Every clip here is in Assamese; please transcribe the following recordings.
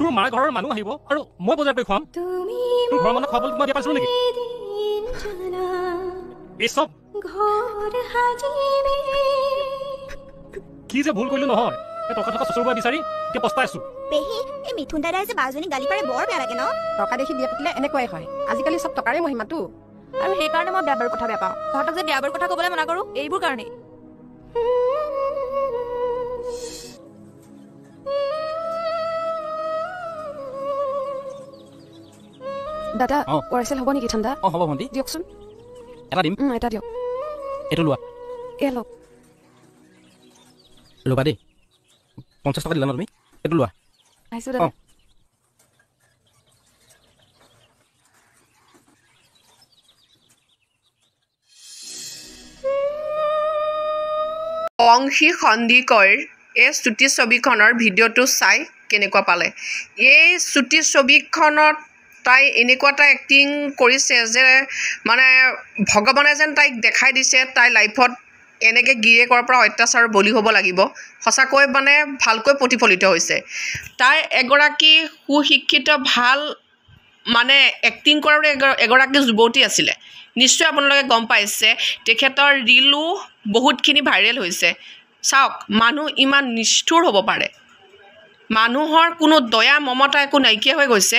তোৰ মাৰ ঘৰৰ মানুহ আহিব আৰু মই বজাৰ কৰি খুৱাম তোৰ ঘৰৰ মানুহ খুৱাবলৈ তোমাৰ দিয়া পাইছিলো নেকি কি যে ভুল কৰিলো নহয় টকা টকা চচৰ বিচাৰি এতিয়া পস্তাই আছো এই মিথুন দাদাই যে বাজনী গালি পাৰে বৰ বেয়া লাগে ন টকা দেখি বিয়া পাতিলে এনেকুৱাই হয় আজিকালি চব টকাৰে মহিমাটো আৰু সেইকাৰণে মই বেয়া বাৰু কথা বেয়া পাওঁ তহঁতক যে বেয়া বাৰু কথা ক'বলৈ মনা কৰোঁ এইবোৰ কাৰণেই দাদা ওৰাইছিল হ'ব নেকি ঠাণ্ডা অঁ হ'ব ভণ্টি দিয়কচোন এটা দিম এটা দিয়ক এইটো লোৱা এয়া লওক ল'বা দেই পঞ্চাছ টকা দিলা ন তুমি এইটো লোৱা আহিছোঁ দাদা অংশী সন্দিকৰ এই চুটি ছবিখনৰ ভিডিঅ'টো চাই কেনেকুৱা পালে এই চুটি ছবিখনত তাই এনেকুৱা এটা এক্টিং কৰিছে যে মানে ভগৱানে যেন তাইক দেখাই দিছে তাই লাইফত এনেকৈ গিৰিয়েকৰ পৰা অত্যাচাৰ বলি হ'ব লাগিব সঁচাকৈ মানে ভালকৈ প্ৰতিফলিত হৈছে তাই এগৰাকী সুশিক্ষিত ভাল মানে এক্টিং কৰাৰ এগৰাকী যুৱতী আছিলে নিশ্চয় আপোনালোকে গম পাইছে তেখেতৰ ৰীলো বহুতখিনি ভাইৰেল হৈছে চাওক মানুহ ইমান নিষ্ঠুৰ হ'ব পাৰে মানুহৰ কোনো দয়া মমতা একো নাইকিয়া হৈ গৈছে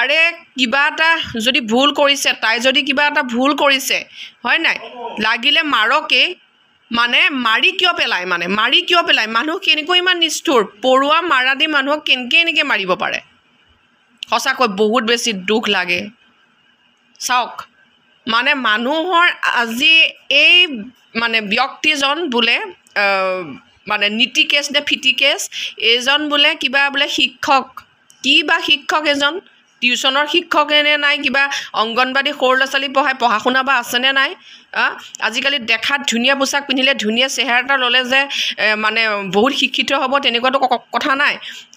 আৰে কিবা এটা যদি ভুল কৰিছে তাই যদি কিবা এটা ভুল কৰিছে হয় নাই লাগিলে মাৰকেই মানে মাৰি কিয় পেলায় মানে মাৰি কিয় পেলায় মানুহ কেনেকৈ ইমান নিষ্ঠুৰ পৰুৱা মাৰা দি মানুহক কেনেকৈ এনেকৈ মাৰিব পাৰে সঁচাকৈ বহুত বেছি দুখ লাগে চাওক মানে মানুহৰ আজি এই মানে ব্যক্তিজন বোলে মানে নীতি কেছ নে ফিটি কেছ এইজন বোলে কিবা বোলে শিক্ষক কি বা শিক্ষক এজন টিউশ্যনৰ টিউচনৰ শিক্ষকেনে নাই কিবা অংগনবাদী সৰু ল'ৰা ছোৱালী পঢ়াই পঢ়া শুনা বা আছেনে নাই আজিকালি দেখাত ধুনীয়া পোচাক পিন্ধিলে ধুনীয়া চেহেৰা এটা ল'লে যে মানে বহুত শিক্ষিত হ'ব তেনেকুৱাতো কথা নাই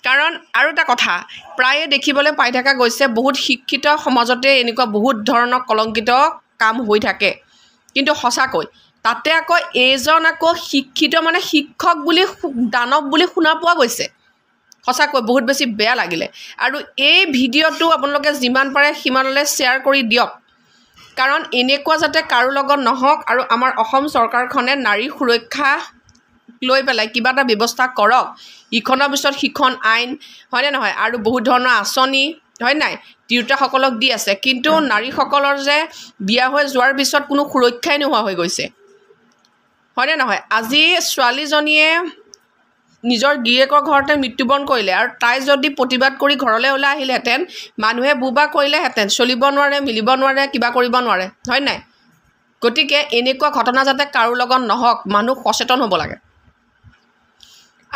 কাৰণ আৰু এটা কথা প্ৰায়ে দেখিবলৈ পাই থকা গৈছে বহুত শিক্ষিত সমাজতে এনেকুৱা বহুত ধৰণৰ কলংকিত কাম হৈ থাকে কিন্তু সঁচাকৈ তাতে আকৌ এইজন আকৌ শিক্ষিত মানে শিক্ষক বুলি দানৱ বুলি শুনা পোৱা গৈছে সঁচাকৈ বহুত বেছি বেয়া লাগিলে আৰু এই ভিডিঅ'টো আপোনালোকে যিমান পাৰে সিমানলৈ শ্বেয়াৰ কৰি দিয়ক কাৰণ এনেকুৱা যাতে কাৰো লগত নহওক আৰু আমাৰ অসম চৰকাৰখনে নাৰীৰ সুৰক্ষা লৈ পেলাই কিবা এটা ব্যৱস্থা কৰক ইখনৰ পিছত সিখন আইন হয়নে নহয় আৰু বহুত ধৰণৰ আঁচনি হয় নাই তিৰোতাসকলক দি আছে কিন্তু নাৰীসকলৰ যে বিয়া হৈ যোৱাৰ পিছত কোনো সুৰক্ষাই নোহোৱা হৈ গৈছে হয়নে নহয় আজি ছোৱালীজনীয়ে নিজৰ গিৰিয়েকৰ ঘৰতে মৃত্যুবৰণ কৰিলে আৰু তাই যদি প্ৰতিবাদ কৰি ঘৰলৈ ওলাই আহিলেহেঁতেন মানুহে বুবা কৰিলেহেঁতেন চলিব নোৱাৰে মিলিব নোৱাৰে কিবা কৰিব নোৱাৰে হয় নাই গতিকে এনেকুৱা ঘটনা যাতে কাৰো লগত নহওক মানুহ সচেতন হ'ব লাগে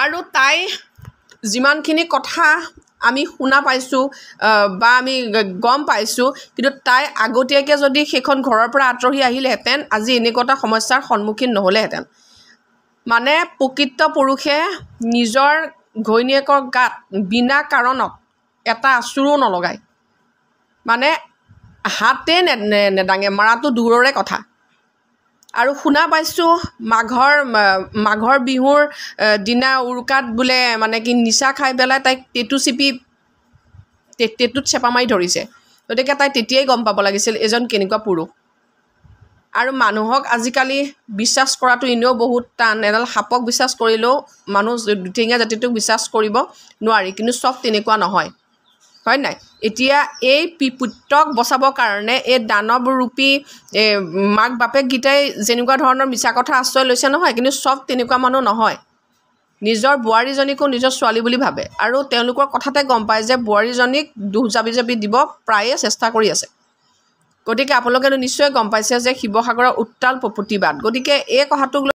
আৰু তাই যিমানখিনি কথা আমি শুনা পাইছোঁ বা আমি গম পাইছোঁ কিন্তু তাই আগতীয়াকৈ যদি সেইখন ঘৰৰ পৰা আঁতৰি আহিলেহেঁতেন আজি এনেকুৱা এটা সমস্যাৰ সন্মুখীন নহ'লেহেঁতেন মানে প্ৰকৃত পুৰুষে নিজৰ ঘৈণীয়েকৰ গাত বিনা কাৰণত এটা আঁচোৰো নলগায় মানে হাতে নে নেদাঙে মৰাটো দূৰৰে কথা আৰু শুনা পাইছোঁ মাঘৰ মাঘৰ বিহুৰ দিনা উৰুকাত বোলে মানে কি নিচা খাই পেলাই তাইক টেটু চিপি টেটুত চেপা মাৰি ধৰিছে গতিকে তাই তেতিয়াই গম পাব লাগিছিল এজন কেনেকুৱা পুৰুষ আৰু মানুহক আজিকালি বিশ্বাস কৰাটো এনেও বহুত টান এডাল সাপক বিশ্বাস কৰিলেও মানুহ দুঠেঙীয়া জাতিটোক বিশ্বাস কৰিব নোৱাৰি কিন্তু চব তেনেকুৱা নহয় হয় নাই এতিয়া এই পুত্ৰক বচাবৰ কাৰণে এই দানৱ ৰূপী মাক বাপেক গীতাই যেনেকুৱা ধৰণৰ মিছা কথা আশ্ৰয় লৈছে নহয় কিন্তু চব তেনেকুৱা মানুহ নহয় নিজৰ বোৱাৰীজনীকো নিজৰ ছোৱালী বুলি ভাবে আৰু তেওঁলোকৰ কথাতে গম পায় যে বোৱাৰীজনীক দুখ জাবি জাবি দিব প্ৰায়ে চেষ্টা কৰি আছে গতিকে আপোনালোকেতো নিশ্চয় গম পাইছে যে শিৱসাগৰৰ উত্তাল প্ৰতিবাদ গতিকে এই কথাটোক